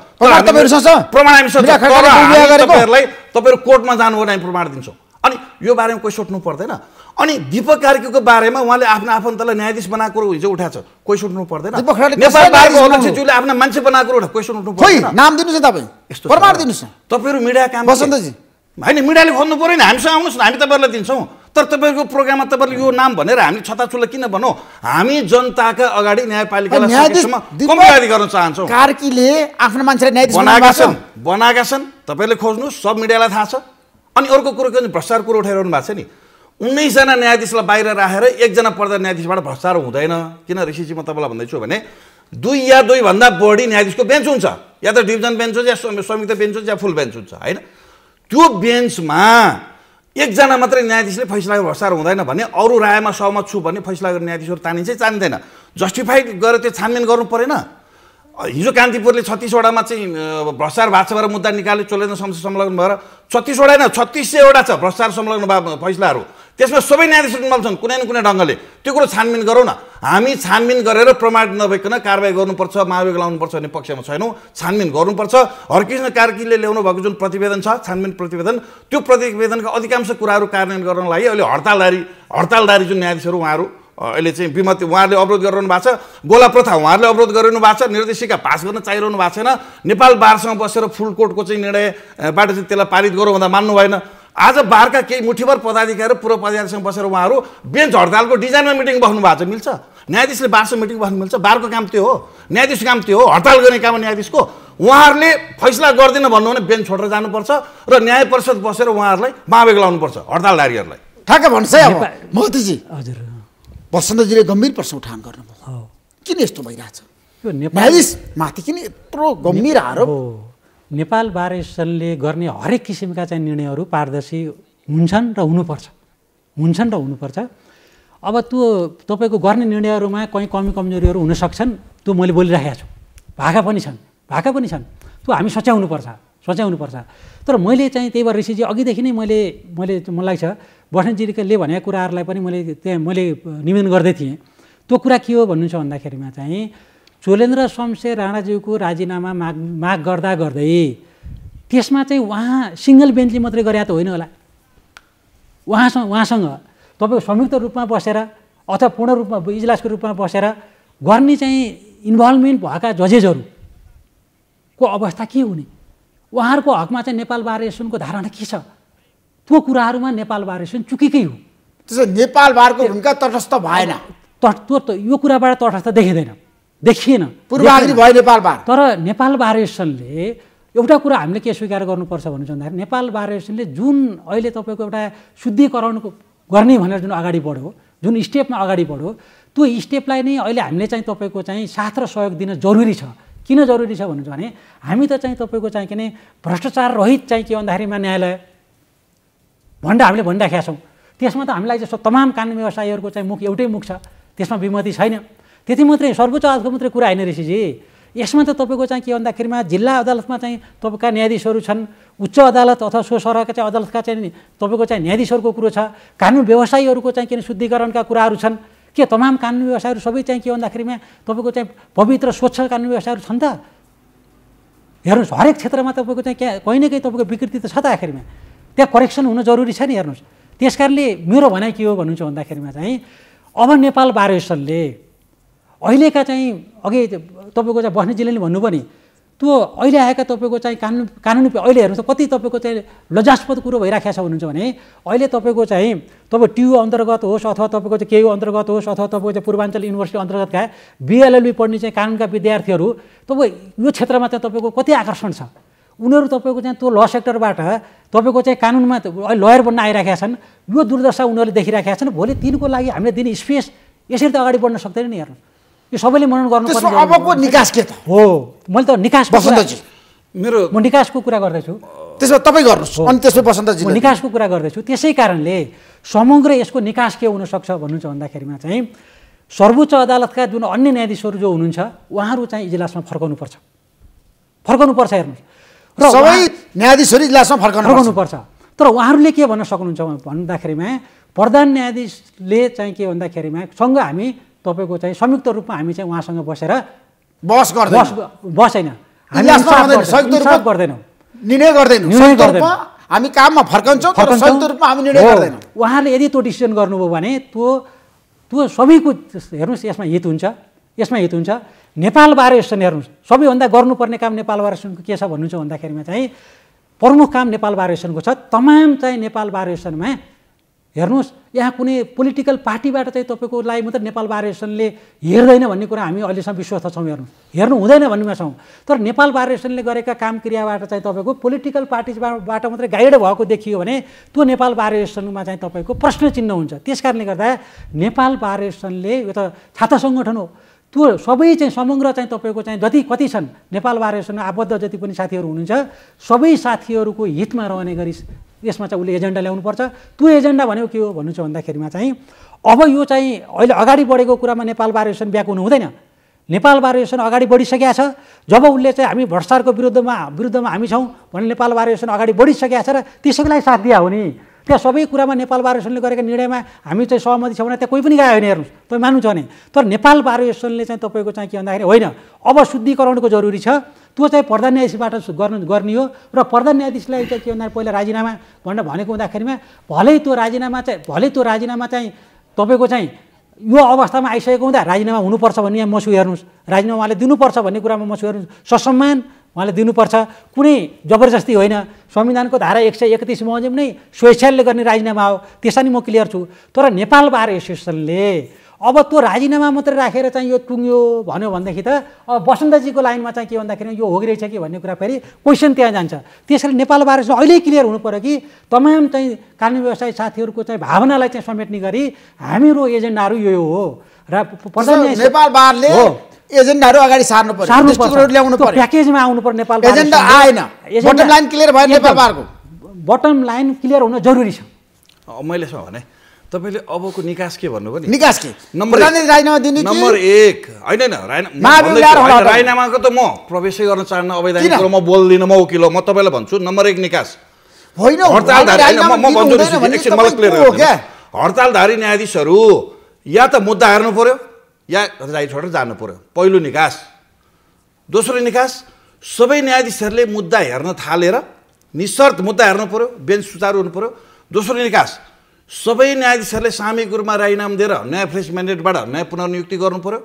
प्रमाण हामीसँग तपाईँहरूलाई तपाईँहरू कोर्टमा जानुभयो भने हामी प्रमाण दिन्छौँ अनि यो बारेमा कोही सोध्नु पर्दैन अनि दीपक कार्कीको बारेमा उहाँले आफ्नो आफन्तलाई न्यायाधीश बनाएको कुरो हिजो उठाएको छ कोही उठ्नु पर्दैन नेपालज्यूले आफ्नो मान्छे बनाएको कुरा क्वेसन उठ्नु पर्दैन नाम दिनुहोस् न तपाईँ यस्तो प्रमाण दिनुहोस् न तपाईँहरू मिडिया काम वसन्तजी होइन मिडियाले खोज्नु पऱ्यो नि हामीसँग आउनुहोस् न हामी तपाईँहरूलाई दिन्छौँ तर तपाईँहरूको प्रोग्राममा तपाईँले यो नाम भनेर हामी छताछुल्ला किन भनौँ हामी जनताका अगाडि न्यायपालिकालाई गर्न चाहन्छौँ कार्कीले आफ्नो मान्छेलाई न्यायाधीश बनाएका छन् बनाएका छन् तपाईँले खोज्नुहोस् सब मिडियालाई थाहा छ अनि अर्को कुरो के भन्छ भ्रष्टाचार कुरो उठाइरहनु भएको छ नि उन्नाइसजना न्यायाधीशलाई बाहिर राखेर एकजना पर्दा न्यायाधीशबाट भ्रष्टाचार हुँदैन किन ऋषिजी म तपाईँलाई भन्दैछु भने दुई या दुईभन्दा बढी न्यायाधीशको बेन्च हुन्छ या त डिभिजन बेन्च हुन्छ या संयुक्त बेन्च हुन्छ या फुल बेन्च हुन्छ होइन त्यो बेन्चमा एकजना मात्रै न्यायाधीशले फैसलाको भ्रष्टार हुँदैन भने अरू रायमा सहमत छु भने फैसला गर्ने न्यायाधीशहरू तानिन्छै चाहिँदैन जस्टिफाइड गरेर त्यो छानबिन गर्नु परेन हिजो कान्तिपुरले छत्तिसवटामा चाहिँ भ्रष्टार भएको छ भएर मुद्दा निकाल्यो चोलेन्द्र समस्या संलग्न भएर छत्तिसवटा होइन छत्तिस सयवटा छ भ्रष्टार संलग्न फैसलाहरू त्यसमा सबै न्यायाधीश छन् कुनै न कुनै ढङ्गले त्यो कुरो छानबिन गरौँ न हामी छानबिन गरेर प्रमाणित नभइकन कारवाही गर्नुपर्छ महाभियोग लाउनुपर्छ भन्ने पक्षमा छैनौँ छानबिन गर्नुपर्छ हरकृष्ण कार्कीले ल्याउनु भएको जुन प्रतिवेदन छ छानबिन प्रतिवेदन त्यो प्रतिवेदनका अधिकांश कुराहरू कार्यान्वयन गर्नको लागि अहिले हडतालदारी हडतालदारी जुन न्यायाधीशहरू उहाँहरू अहिले चाहिँ विमत उहाँहरूले अवरोध गरिरहनु भएको छ गोला प्रथा उहाँहरूले अवरोध गरिरहनु भएको छ निर्देशिका पास गर्न चाहिरहनु भएको छैन नेपाल बारसँग बसेर फुल कोर्टको चाहिँ निर्णयबाट चाहिँ त्यसलाई पारित गरौँ भन्दा मान्नु भएन आज बारका केही मुठीभर पदाधिकारी पूर्व पदाधिकारीसँग बसेर उहाँहरू बेन्च हडतालको डिजाइनमा मिटिङ बस्नु भएको छ मिल्छ न्यायाधीशले बारसँग मिटिङ बस्नु मिल्छ बारको काम त्यो हो न्यायाधीशको काम त्यो हो हडताल गर्ने काम न्यायाधीशको उहाँहरूले फैसला गर्दैन भन्नु भने बेन्च छोडेर जानुपर्छ र न्याय परिषद बसेर उहाँहरूलाई महावेग लाउनुपर्छ हडतालधारीहरूलाई ठ्याक्क भन्नुहोस् है अब मोदीजी हजुर बसन्तजीले गम्भीर प्रश्न उठान गर्नुभयो किन यस्तो भइरहेछ न्यायाधीश माथि किन यत्रो गम्भीर आरोप नेपाल बारेसनले गर्ने हरेक किसिमका चाहिँ निर्णयहरू पारदर्शी हुन्छन् र हुनुपर्छ हुन्छन् र हुनुपर्छ अब त्यो तपाईँको गर्ने निर्णयहरूमा कहीँ कमी कमजोरीहरू सक्छन् त्यो मैले बोलिराखेको छु भाका पनि छन् भाका पनि छन् त्यो हामी सच्याउनुपर्छ सच्याउनुपर्छ तर मैले चाहिँ त्यही भएर ऋषिजी अघिदेखि नै मैले मैले मलाई लाग्छ बसन्तजीले भनेका कुराहरूलाई पनि मैले त्यहाँ मैले निवेदन गर्दै थिएँ त्यो कुरा के हो भन्नुहुन्छ भन्दाखेरिमा चाहिँ चोलेन्द्र शमशेर राणाज्यूको राजीनामा माग माग गर्दा गर्दै त्यसमा चाहिँ उहाँ सिङ्गल बेन्चले मात्रै गरे त होइन होला उहाँसँग उहाँसँग तपाईँ संयुक्त रूपमा बसेर अथवा पूर्ण रूपमा इजलासको रूपमा बसेर गर्ने चाहिँ इन्भल्भमेन्ट भएका जजेसहरूको अवस्था के हुने उहाँहरूको हकमा चाहिँ नेपाल बार बारेसनको धारणा के छ त्यो कुराहरूमा नेपाल बार बारेसन चुकेकै हो त्यसो नेपाल बारको भूमिका तटस्थ भएन तट त्यो यो कुराबाट तटस्थ देखिँदैन देखिएन पूर्वाग्री भयो बार तर नेपाल बार बारेसनले एउटा कुरा हामीले के स्वीकार गर्नुपर्छ भन्नु भन्दाखेरि नेपाल बारेसनले जुन अहिले तपाईँको एउटा शुद्धिकरणको गर्ने भनेर जुन अगाडि बढ्यो जुन स्टेपमा अगाडि बढ्यो त्यो स्टेपलाई नै अहिले हामीले चाहिँ तपाईँको चाहिँ साथ र सहयोग दिन जरुरी छ किन जरुरी छ भन्नु भने हामी त चाहिँ तपाईँको चाहिँ के नै भ्रष्टाचार रहित चाहिँ के भन्दाखेरिमा न्यायालय भन्दा हामीले भनिराखेका छौँ त्यसमा त हामीलाई जस्तो तमाम कानुन व्यवसायीहरूको चाहिँ मुख एउटै मुख छ त्यसमा विमति छैन त्यति मात्रै सर्वोच्च अदालतको मात्रै कुरा होइन ऋषिजी यसमा त तपाईँको चाहिँ के भन्दाखेरिमा जिल्ला अदालतमा चाहिँ तपाईँका न्यायाधीशहरू छन् उच्च अदालत अथवा सो सरहका चाहिँ अदालतका चाहिँ तपाईँको चाहिँ न्यायाधीशहरूको कुरो छ कानुन व्यवसायीहरूको चाहिँ के भने शुद्धिकरणका कुराहरू छन् के तमाम कानुन व्यवसायहरू सबै चाहिँ के भन्दाखेरिमा तपाईँको चाहिँ पवित्र स्वच्छ कानुन व्यवसायहरू छन् त हेर्नुहोस् हरेक क्षेत्रमा तपाईँको चाहिँ क्या कहीँ न कहीँ तपाईँको विकृति त छ त आखिरमा त्यहाँ करेक्सन हुन जरुरी छ नि हेर्नुहोस् त्यस कारणले मेरो भनाइ के हो भन्नुहुन्छ भन्दाखेरिमा चाहिँ अब नेपाल बारेसनले अहिलेका चाहिँ अघि तपाईँको चाहिँ बस्नेजीले भन्नुभयो नि त्यो अहिले आएका तपाईँको चाहिँ कानुन कानुन अहिले हेर्नुहोस् कति तपाईँको चाहिँ लजास्पद कुरो भइराखेको छ हुनुहुन्छ भने अहिले तपाईँको चाहिँ तपाईँ टियु अन्तर्गत होस् अथवा तपाईँको चाहिँ केयु अन्तर्गत होस् अथवा तपाईँको चाहिँ पूर्वाञ्चल युनिभर्सिटी अन्तर्गतका बिएलएलबी पढ्ने चाहिँ कानुनका विद्यार्थीहरू तपाईँ यो क्षेत्रमा चाहिँ तपाईँको कति आकर्षण छ उनीहरू तपाईँको चाहिँ त्यो ल सेक्टरबाट तपाईँको चाहिँ कानुनमा अहिले लयर बन्न आइरहेका छन् यो दुर्दशा उनीहरूले देखिरहेका छन् भोलि तिनको लागि हामीले दिने स्पेस यसरी त अगाडि बढ्न सक्दैन नि हेर्नु यो सबैले मनन गर्नुपर्ने अबको निकास के त हो मैले त निकास वसन्तजी मेरो म निकासको कुरा गर्दैछु त्यसमा तपाईँ गर्नुहोस् अनि त्यसमा वसन्तजी निकासको कुरा गर्दैछु त्यसै कारणले समग्र यसको निकास के हुनसक्छ भन्नुहुन्छ भन्दाखेरिमा चाहिँ सर्वोच्च अदालतका जुन अन्य न्यायाधीशहरू जो हुनुहुन्छ उहाँहरू चाहिँ इजलासमा फर्काउनुपर्छ फर्काउनुपर्छ हेर्नुहोस् र सबै न्यायाधीशहरू इजलासमा फर्काउनु फर्काउनुपर्छ तर उहाँहरूले के भन्न सक्नुहुन्छ भन्दाखेरिमा प्रधान न्यायाधीशले चाहिँ के भन्दाखेरिमा सँग हामी तपाईँको चाहिँ संयुक्त रूपमा हामी चाहिँ उहाँसँग बसेर बस बस होइन हामी काममा उहाँले यदि त्यो डिसिजन गर्नुभयो भने त्यो त्यो सबैको हेर्नुहोस् यसमा हित हुन्छ यसमा हित हुन्छ नेपाल नेपालबारे यसरी हेर्नुहोस् सबैभन्दा गर्नुपर्ने काम नेपालबारे यसनको के छ भन्नुहुन्छ भन्दाखेरिमा चाहिँ प्रमुख काम नेपाल बारेसनको छ तमाम चाहिँ नेपाल बारेसनमा हेर्नुहोस् यहाँ कुनै पोलिटिकल पार्टीबाट चाहिँ तपाईँको लागि मात्रै नेपाल बार एसोसिएसनले हेर्दैन भन्ने कुरा हामी अहिलेसम्म विश्वस्त छौँ हेर्नु हेर्नु हुँदैन भन्नेमा छौँ तर नेपाल बार एसोसिएसनले गरेका काम क्रियाबाट चाहिँ तपाईँको पोलिटिकल पार्टीबाट मात्रै गाइड भएको देखियो भने त्यो नेपाल बार एसोसिएसनमा चाहिँ तपाईँको प्रश्न चिन्ह हुन्छ त्यस कारणले गर्दा नेपाल बार एसोसिएसनले यो त छाता सङ्गठन हो त्यो सबै चाहिँ समग्र चाहिँ तपाईँको चाहिँ जति कति छन् नेपाल बार बारेसँग आबद्ध जति पनि साथीहरू हुनुहुन्छ सबै साथीहरूको हितमा रहने गरी यसमा चाहिँ उसले एजेन्डा ल्याउनुपर्छ त्यो एजेन्डा भनेको के हो भन्नु छ भन्दाखेरिमा चाहिँ अब यो चाहिँ अहिले अगाडि बढेको कुरामा नेपाल बार ब्याक हुनु हुँदैन नेपाल बार अगाडि बढिसकेका छ जब उसले चाहिँ हामी भ्रष्टाचारको विरुद्धमा विरुद्धमा हामी छौँ भने नेपाल बार अगाडि बढिसकेका छ र त्यसैको लागि साथ दिया हो नि त्यहाँ सबै कुरामा नेपाल बार गरेको गरेका निर्णयमा हामी चाहिँ सहमति छ भने त्यहाँ कोही पनि गायो होइन हेर्नुहोस् तपाईँ मान्नुहुन्छ भने तर नेपाल बार चाहिँ तपाईँको चाहिँ के भन्दाखेरि होइन अब शुद्धिकरणको जरुरी छ त्यो चाहिँ प्रधान न्यायाधीशबाट गर्नु गर्ने हो र प्रधान न्यायाधीशलाई चाहिँ के भन्दाखेरि पहिला राजीनामा भनेर भनेको हुँदाखेरिमा भलै त्यो राजीनामा चाहिँ भलै त्यो राजीनामा चाहिँ तपाईँको चाहिँ यो अवस्थामा आइसकेको हुँदा राजीनामा हुनुपर्छ भन्ने यहाँ मसु हेर्नुहोस् राजीनामा उहाँले दिनुपर्छ भन्ने कुरामा मसु हेर्नुहोस् ससम्मान उहाँले दिनुपर्छ कुनै जबरजस्ती होइन संविधानको धारा एक सय एकतिस मजिम नै स्वेच्छाले गर्ने राजीनामा हो त्यसरी म क्लियर छु तर नेपाल बार एसोसिएसनले अब त्यो राजीनामा मात्रै राखेर रा चाहिँ यो टुङ्ग्यो भन्यो भनेदेखि त अब वसन्तजीको लाइनमा चाहिँ के भन्दाखेरि यो होगी रहेछ कि भन्ने कुरा फेरि क्वेसन त्यहाँ जान्छ त्यसरी नेपालबारे चाहिँ अहिले क्लियर हुनु पऱ्यो कि तमाम चाहिँ कानुन व्यवसाय साथीहरूको चाहिँ भावनालाई चाहिँ समेट्ने गरी हामीहरू एजेन्डाहरू यो हो र बारले एजेन्डाहरू अगाडि सार्नु पर्यो ल्याउनु पर्यो प्याकेजमा आउनु पर्यो नेपाल एजेन्डा आएन बटम लाइन क्लियर भयो नेपालबारको बटम लाइन क्लियर हुन जरुरी छ मैले भने तपाईँले अबको निकास के भन्नुभयो निकास के राजीनामा दिने नम्बर एक होइन राजीनामाको त म प्रवेशै गर्न चाहन्न अवैधानिक म बोल्दिनँ म वकिल म तपाईँलाई भन्छु नम्बर एक निकास होइन हडतालधारी न्यायाधीशहरू या त मुद्दा हेर्नु पऱ्यो या राई छोडेर जानु पर्यो पहिलो निकास दोस्रो निकास सबै न्यायाधीशहरूले मुद्दा हेर्न थालेर निशर्त मुद्दा हेर्नु पऱ्यो बेन्च सुचारू हुनु पर्यो दोस्रो निकास सबै न्यायाधीशहरूले सामूहिक रूपमा राजीनाम दिएर नयाँ फ्रेस म्यान्डेटबाट नयाँ पुनर्नियुक्ति गर्नु पऱ्यो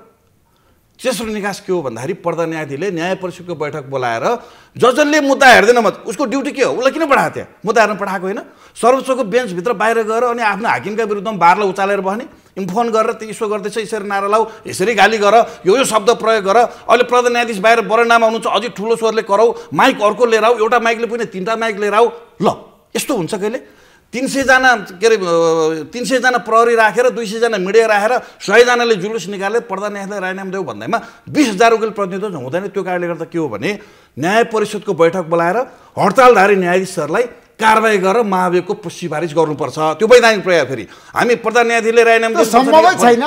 तेस्रो निकास के हो भन्दाखेरि प्रधान न्यायाधीशले न्याय परिषदको बैठक बोलाएर जजले मुद्दा हेर्दैन म उसको ड्युटी के हो उसलाई किन पठाएको थियो मुद्दा हेर्न पठाएको होइन सर्वोच्चको बेन्चभित्र बाहिर गएर अनि आफ्नो हाकिमका विरुद्धमा बारलाई उचालेर भने इम्फोन गरेर त्यो यसो गर्दैछ यसरी नारा लाऊ यसरी गाली गर यो यो शब्द प्रयोग गर अहिले प्रधान न्यायाधीश बाहिर बरन्डामा आउनुहुन्छ अझै ठुलो स्वरले कराऊ माइक अर्को लिएर आऊ एउटा माइकले पनि पुग्ने तिनवटा माइक लिएर आऊ ल यस्तो हुन्छ कहिले तिन सयजना के अरे तिन सयजना प्रहरी राखेर दुई सयजना मिडिया राखेर सयजनाले जुलुस निकाले प्रधान न्यायालयले राजीनामा देऊ भन्दैमा बिस हजार वकिल प्रतिनिधित्व हुँदैन त्यो कारणले गर्दा के हो भने न्याय परिषदको बैठक बोलाएर हडतालधारी न्यायाधीशहरूलाई कारवाही गरेर महाभियोगको सिफारिस गर्नुपर्छ त्यो वैधानिक प्रयास फेरि हामी प्रधान न्यायाधीशले रायनामा सम्भवै छैन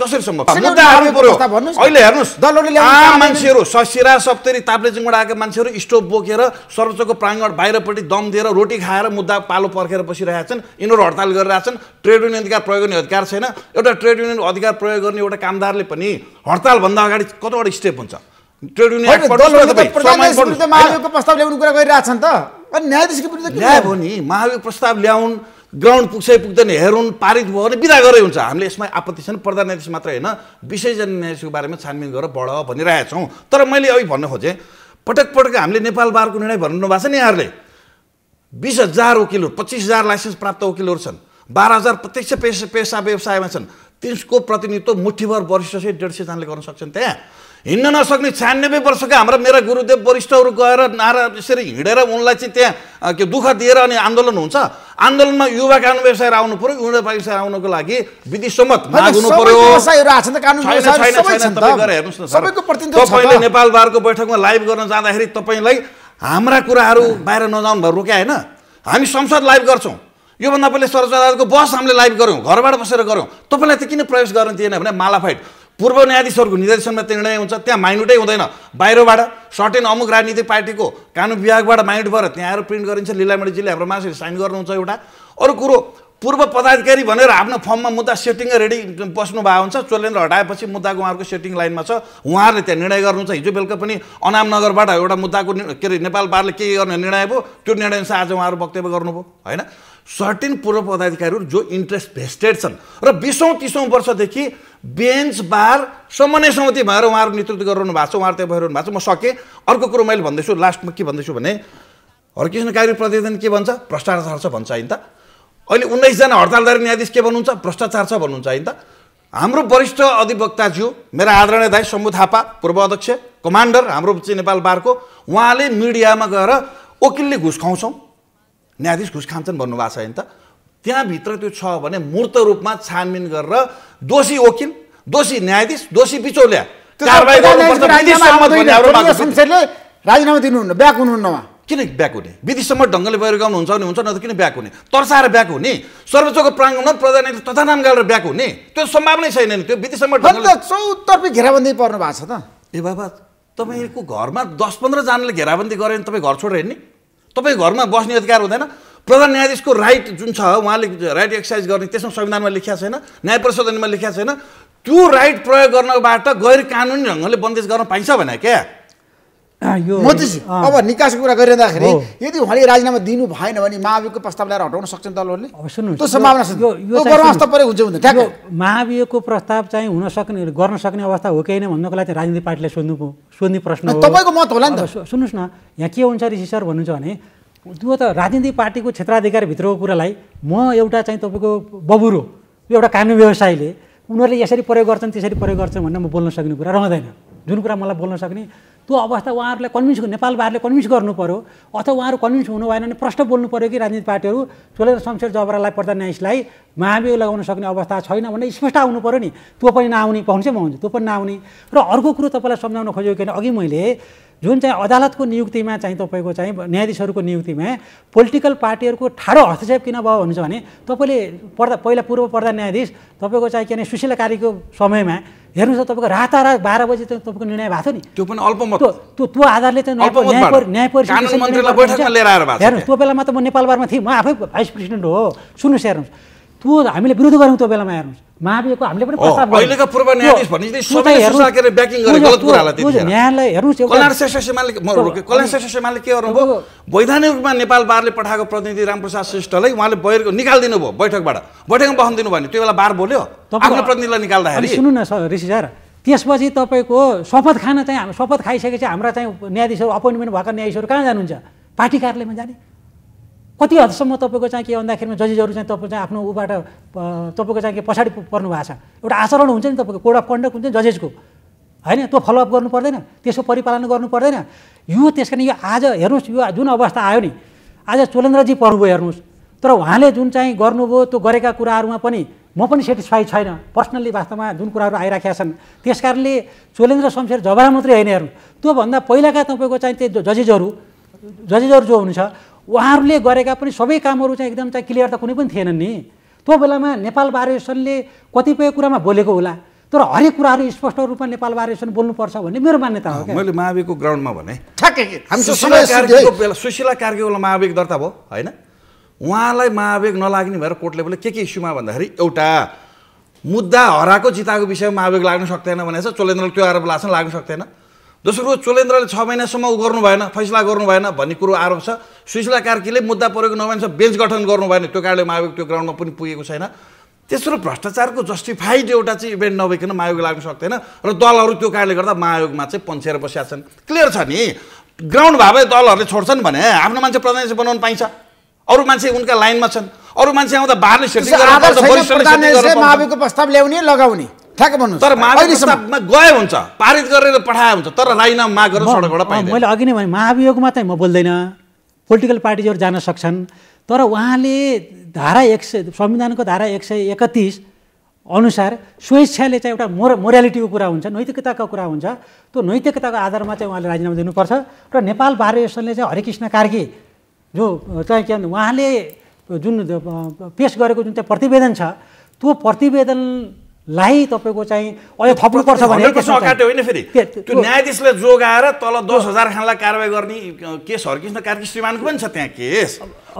कसरी सम्भव अहिले हेर्नुहोस् आम मान्छेहरू ससिरा सप्तरी ताप्लेजिङबाट आएका मान्छेहरू स्टोभ बोकेर सर्वोच्चको प्राङ्गण बाहिरपट्टि दम दिएर रोटी खाएर मुद्दा पालो पर्खेर बसिरहेका छन् यिनीहरू हडताल गरिरहेका छन् ट्रेड युनियन अधिकार प्रयोग गर्ने अधिकार छैन एउटा ट्रेड युनियन अधिकार प्रयोग गर्ने एउटा कामदारले पनि हडतालभन्दा अगाडि कतिवटा स्टेप हुन्छ ट्रेड युनियन अनि न्यायाधीशको विरुद्ध न्याय भयो नि महाभियोग प्रस्ताव ल्याउन् ग्राउन्ड पुग्छै पुग्दैन हेरौँ पारित भयो भने विदा गरै हुन्छ हामीले यसमा आपत्ति छैन प्रधान न्यायाधीश मात्र होइन विषयजना न्यायाधीशको बारेमा छानबिन गरेर बढ भनिरहेका छौँ तर मैले अघि भन्न खोजेँ पटक पटक हामीले नेपाल बारको निर्णय भन्नु भएको छ नि यहाँहरूले बिस हजार वकिलहरू पच्चिस हजार लाइसेन्स प्राप्त वकिलहरू छन् बाह्र हजार प्रत्यक्ष पेसा पेसा व्यवसायमा छन् त्यसको प्रतिनिधित्व मुठीभर वरिष्ठ सय डेढ सयजनाले गर्न सक्छन् त्यहाँ हिँड्न नसक्ने छ्यानब्बे वर्षका हाम्रा मेरा गुरुदेव वरिष्ठहरू गएर नारा यसरी हिँडेर उनलाई चाहिँ त्यहाँ के दुःख दिएर अनि आन्दोलन हुन्छ आन्दोलनमा युवा कानुन व्यवसायहरू आउनु पऱ्यो युवा व्यवसाय आउनुको लागि विधि सम्मत तपाईँले नेपाल बारको बैठकमा लाइभ गर्न जाँदाखेरि तपाईँलाई हाम्रा कुराहरू बाहिर नजाउनु भएर रोक्या होइन हामी संसद लाइभ गर्छौँ योभन्दा पहिले सर्वोच्च अदालतको बस हामीले लाइभ गऱ्यौँ घरबाट बसेर गऱ्यौँ तपाईँलाई त किन प्रवेश गर्न दिएन भने माला फाइट पूर्व न्यायाधीशहरूको निर्देशनमा निर्णय हुन्छ त्यहाँ माइनुटै हुँदैन बाहिरबाट सर्टेन अमुक राजनीतिक पार्टीको कानुन विभागबाट माइनुट भएर त्यहाँ आएर प्रिन्ट गरिन्छ लिलामणीजीले हाम्रो मासुले साइन गर्नुहुन्छ एउटा अरू कुरो पूर्व पदाधिकारी भनेर आफ्नो फर्ममा मुद्दा सेटिङ रेडी बस्नु भएको हुन्छ चोलेन्द्र हटाएपछि मुद्दाको उहाँहरूको सेटिङ लाइनमा छ उहाँहरूले त्यहाँ निर्णय गर्नुहुन्छ हिजो बेलुका पनि अनामनगरबाट एउटा मुद्दाको के अरे नेपाल बारले के गर्ने निर्णय भयो त्यो निर्णय अनुसार आज उहाँहरू वक्तव्य गर्नुभयो होइन सर्टिन पूर्व पदाधिकारीहरू जो इन्ट्रेस्ट भेस्टेड छन् र बिसौँ तिसौँ वर्षदेखि बेन्च बार समन्वय समिति भएर उहाँहरू नेतृत्व गरिरहनु भएको छ उहाँहरू त्यहाँ भइरहनु भएको छ म सकेँ अर्को कुरो मैले भन्दैछु लास्टमा के भन्दैछु भने हरकृष्ण कार्य प्रतिवेदन के भन्छ भ्रष्टाचार छ भन्छ होइन त अहिले उन्नाइसजना हडतालदारी न्यायाधीश के भन्नुहुन्छ भ्रष्टाचार छ भन्नुहुन्छ होइन त हाम्रो वरिष्ठ अधिवक्ता अधिवक्ताज्यू मेरा आदरणीय दाई शम्भु थापा पूर्व अध्यक्ष कमान्डर हाम्रो चाहिँ नेपाल बारको उहाँले मिडियामा गएर वकिलले घुस खुवाउँछौँ न्यायाधीश घुस खान्छन् भन्नुभएको छ होइन त त्यहाँभित्र त्यो छ भने मूर्त रूपमा छानबिन गरेर दोषी वकिल दोषी न्यायाधीश दोषी बिचौल्या राजीनामा दिनुहुन्न ब्याक हुनुहुन्न किन ब्याक हुने विधिसम्म ढङ्गले बाहिर गाउनुहुन्छ भने हुन्छ न त किन ब्याक हुने तर्साएर ब्याक हुने सर्वोच्चको प्राङ्गणमा प्रधान नाम गालेर ब्याक हुने त्यो सम्भावनै छैन नि त्यो विधिसम्म चौतर्फी घेराबन्दी पर्नु भएको छ त ए बाबा तपाईँको घरमा दस पन्ध्रजनाले घेराबन्दी गऱ्यो भने तपाईँ घर छोडेर हेर्ने तपाईँ घरमा बस्ने अधिकार हुँदैन प्रधान न्यायाधीशको राइट जुन छ उहाँले राइट एक्सर्साइज गर्ने त्यसमा संविधानमा लेखिया छैन न्याय प्रशोधनमा लेखिया छैन त्यो राइट प्रयोग गर्नबाट गैर कानुनी ढङ्गले बन्देज गर्न पाइन्छ भने क्या मोदीजी अब निकासको कुरा गरिरहँदाखेरि यदि उहाँले राजीनामा दिनु भएन भने महाभियोगको प्रस्ताव ल्याएर हटाउन सक्छन् दलहरूले त्यो सम्भावना महाभियोगको प्रस्ताव चाहिँ हुन सक्ने गर्न सक्ने अवस्था हो कि होइन भन्नको लागि राजनीतिक पार्टीले सोध्नु सोध्ने प्रश्न तपाईँको मत होला नि त सुन्नुहोस् न यहाँ के हुन्छ ऋषि सर भन्नुहुन्छ भने त्यो त राजनीतिक पार्टीको क्षेत्राधिकारभित्रको कुरालाई म एउटा चाहिँ तपाईँको बबुरो एउटा कानुन व्यवसायले उनीहरूले यसरी प्रयोग गर्छन् त्यसरी प्रयोग गर्छन् भनेर म बोल्न सक्ने कुरा रहँदैन जुन कुरा मलाई बोल्न सक्ने त्यो अवस्था उहाँहरूलाई कन्भिन्स नेपालबारले कन्भिन्स गर्नु पऱ्यो अथवा उहाँहरू कन्भिन्स हुनु भएन भने प्रश्न बोल्नु पऱ्यो कि राजनीतिक पार्टीहरू चोलेर शमशेर जबरालाई पर्दा न्यासलाई महाभियोग लगाउन सक्ने अवस्था छैन भने स्पष्ट आउनु पऱ्यो नि त्यो पनि नआउने पहुँचै म हुन्छ त्यो पनि नआउने र अर्को कुरो तपाईँलाई सम्झाउन खोजेको किन अघि मैले जुन चाहिँ अदालतको नियुक्तिमा चाहिँ तपाईँको चाहिँ न्यायाधीशहरूको नियुक्तिमा पोलिटिकल पार्टीहरूको ठाडो हस्तक्षेप किन भयो भन्नुहुन्छ भने तपाईँले पर्दा पहिला पूर्व प्रधान न्यायाधीश तपाईँको चाहिँ के भने सुशील कार्यको समयमा हेर्नुहोस् तपाईँको रातारात बाह्र बजी त तपाईँको निर्णय भएको थियो नि त्यो पनि अल्पमत त्यो त्यो आधारले चाहिँ न्याय परिषद हेर्नुहोस् त्यो बेलामा त म नेपालबारमा थिएँ म आफै भाइस प्रेसिडेन्ट हो सुन्नुहोस् हेर्नुहोस् त्यो हामीले विरोध गऱ्यौँ त्यो बेलामा हेर्नुहोस् महाभियोगको हामीले पनि प्रस्ताव अहिलेका पूर्व न्यायाधीश ब्याकिङ गरे गलत म रोके के वैधानिक रूपमा नेपाल बारले पठाएको प्रतिनिधि रामप्रसाद श्रेष्ठलाई उहाँले बहिरको निकालिदिनु भयो बैठकबाट बैठकमा बहन दिनु भयो त्यो बेला बार बोल्यो आफ्नो प्रतिनिधिलाई निकाल्दाखेरि सुन्नु न सर ऋषि सर त्यसपछि तपाईँको शपथ खान चाहिँ शपथ खाइसकेपछि हाम्रा चाहिँ न्यायाधीशहरू अपोइन्टमेन्ट भएका न्यायाधीशहरू कहाँ जानुहुन्छ पार्टी कार्यालयमा जाने कति हदसम्म तपाईँको चाहिँ के भन्दाखेरिमा जजेसहरू चाहिँ तपाईँ चाहिँ आफ्नो ऊबाट तपाईँको चाहिँ के पछाडि पर्नु भएको छ एउटा आचरण हुन्छ नि तपाईँको कोड अफ कन्डक्ट हुन्छ नि जजेसको होइन त्यो फलोअप गर्नु पर्दैन त्यसको परिपालन गर्नु पर्दैन यो त्यस कारण यो आज हेर्नुहोस् यो जुन अवस्था आयो नि आज चोलेन्द्रजी पढ्नुभयो हेर्नुहोस् तर उहाँले जुन चाहिँ गर्नुभयो त्यो गरेका कुराहरूमा पनि म पनि सेटिस्फाई छैन पर्सनल्ली वास्तवमा जुन कुराहरू आइराखेका छन् त्यस कारणले चोलेन्द्र शमशेर जबरा मात्रै होइन हेर्नु त्योभन्दा पहिलाका तपाईँको चाहिँ त्यो जजेजहरू जजेजहरू जो हुनुहुन्छ उहाँहरूले गरेका पनि सबै कामहरू चाहिँ एकदम चाहिँ क्लियर त कुनै पनि थिएनन् नि त्यो बेलामा नेपाल बारेसनले कतिपय कुरामा बोलेको होला तर हरेक कुराहरू स्पष्ट रूपमा नेपाल बारेसन बोल्नुपर्छ भन्ने मेरो मान्यता हो मैले माविको ग्राउन्डमा भने सुशीला कार्कीको बेला महावेग दर्ता भयो होइन उहाँलाई महावेग नलाग्ने भएर कोर्टले बोले के के इस्युमा भन्दाखेरि एउटा मुद्दा हराएको जिताको विषयमा महावेग लाग्न सक्दैन भनेर चोलेन्द्र त्यो आरोप लाग्छ लाग्न सक्दैन दोस्रो कुरो चोलेन्द्रले छ महिनासम्म ऊ गर्नु भएन फैसला गर्नु भएन भन्ने कुरो आरोप छ सुशीला कार्कीले मुद्दा परेको नभएन बेन्च गठन गर्नु भएन त्यो कारणले महायोग त्यो ग्राउन्डमा पनि पुगेको छैन तेस्रो भ्रष्टाचारको जस्टिफाइड एउटा चाहिँ इभेन्ट नभइकन महायोग लाग्न सक्दैन र दलहरू त्यो कारणले गर्दा महायोगमा चाहिँ पन्सेर बसिया छन् क्लियर छ नि ग्राउन्ड भए दलहरूले छोड्छन् भने आफ्नो मान्छे प्रधान बनाउनु पाइन्छ अरू मान्छे उनका लाइनमा छन् अरू मान्छे आउँदा बाह्रले प्रस्ताव ल्याउने लगाउने हुन्छ पारित गरेर पठाए हुन्छ तर माग मैले अघि नै भने महाभियोगमा चाहिँ म बोल्दैन पोलिटिकल पार्टीहरू जान सक्छन् तर उहाँले धारा एक सय संविधानको धारा एक सय एकतिस अनुसार स्वेच्छाले चाहिँ एउटा मोर मोरालिटीको कुरा हुन्छ नैतिकताको कुरा हुन्छ त्यो नैतिकताको आधारमा चाहिँ उहाँले राजीनामा दिनुपर्छ र नेपाल बार चाहिँ हरिकृष्ण कार्की जो चाहिँ के उहाँले जुन पेस गरेको जुन चाहिँ प्रतिवेदन छ त्यो प्रतिवेदन लाई तपाईँको चाहिँ अझ थप्नुपर्छ भने होइन फेरि त्यो न्यायाधीशले जोगाएर तल दस हजार खानलाई कारवाही गर्ने केस हरकृष्ण कार्की श्रीमानको पनि छ त्यहाँ केस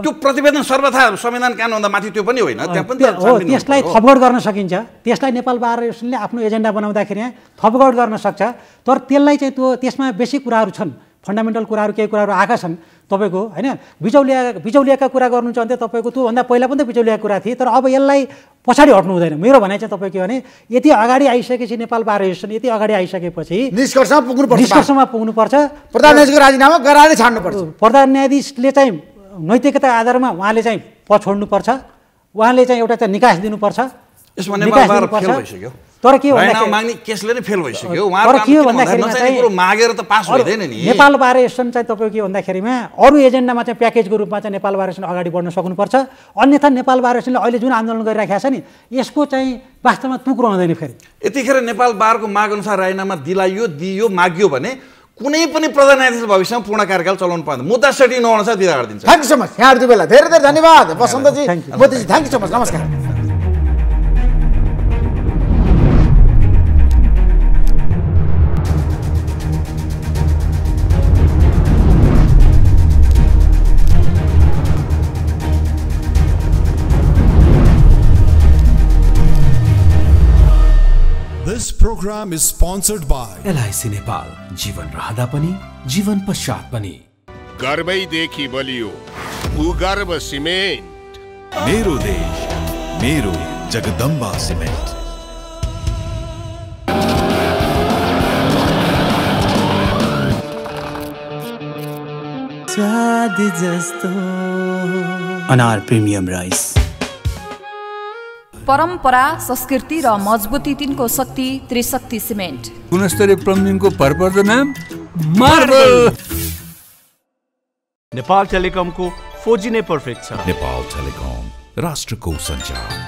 त्यो प्रतिवेदन सर्वथा संविधान कानुनभन्दा माथि त्यो पनि होइन त्यहाँ पनि हो त्यसलाई थपगड गर्न सकिन्छ त्यसलाई नेपाल बार एसोसिएसनले आफ्नो एजेन्डा बनाउँदाखेरि थपगड गर्न सक्छ तर त्यसलाई चाहिँ त्यो त्यसमा बेसी कुराहरू छन् फन्डामेन्टल कुराहरू केही कुराहरू आएका छन् तपाईँको होइन बिचौलिया बिचौलियाका कुरा गर्नु चाहन्थ्यो तपाईँको त्योभन्दा पहिला पनि त बिचौलियाको कुरा थिए तर अब यसलाई पछाडि हट्नु हुँदैन मेरो भनाइ चाहिँ तपाईँ के भने यति अगाडि आइसकेपछि नेपाल बार एसोसिएसन यति अगाडि आइसकेपछि निष्कर्षमा पुग्नुपर्छ निष्कर्षमा पुग्नुपर्छ प्रधान न्यायाधीशको राजीनामा गराएर छाड्नुपर्छ प्रधान न्यायाधीशले चाहिँ नैतिकता आधारमा उहाँले चाहिँ पछोड्नुपर्छ उहाँले चाहिँ एउटा चाहिँ निकास दिनुपर्छ तर के माग्ने केसले नै फेल भइसक्यो तर के हो भन्दाखेरि मागेर त पास हुँदैन नि नेपाल चाहिँ तपाईँको के भन्दाखेरिमा अरू एजेन्डामा चाहिँ प्याकेजको रूपमा चाहिँ नेपाल बार एसन अगाडि बढ्न सक्नुपर्छ अन्यथा नेपाल बार एसनले अहिले जुन आन्दोलन गरिराखेको छ नि यसको चाहिँ वास्तवमा टुक्रो हुँदैन फेरि यतिखेर नेपाल बारको माग अनुसार रायनामा दिलाइयो दियो माग्यो भने कुनै पनि प्रधान न्यायाधीश भविष्यमा पूर्ण कार्यकाल चलाउनु पर्दैन मुद्दा सेटिङ नहुन दिँदा गरिदिन्छ थ्याङ्क सो मच यहाँहरू बेला धेरै धेरै धन्यवाद Basanta ji Modi ji thank so much नमस्कार programme is sponsored by LIC Nepal जीवन रहँदा पनि जीवन पश्चात पनि गर्वैदेखि बलियो भूगर्भ सिमेन्ट मेरो देश मेरो Jagdamba cement Anar premium rice परम्परा संस्कृति र मजबुती तिनको शक्ति त्रिशक्ति सिमेन्ट गुणस्तरीय प्लम्बिङको भरपर्दो नाम नेपाल टेलिकमको फोजी नै पर्फेक्ट छ नेपाल टेलिकम राष्ट्रको सञ्चार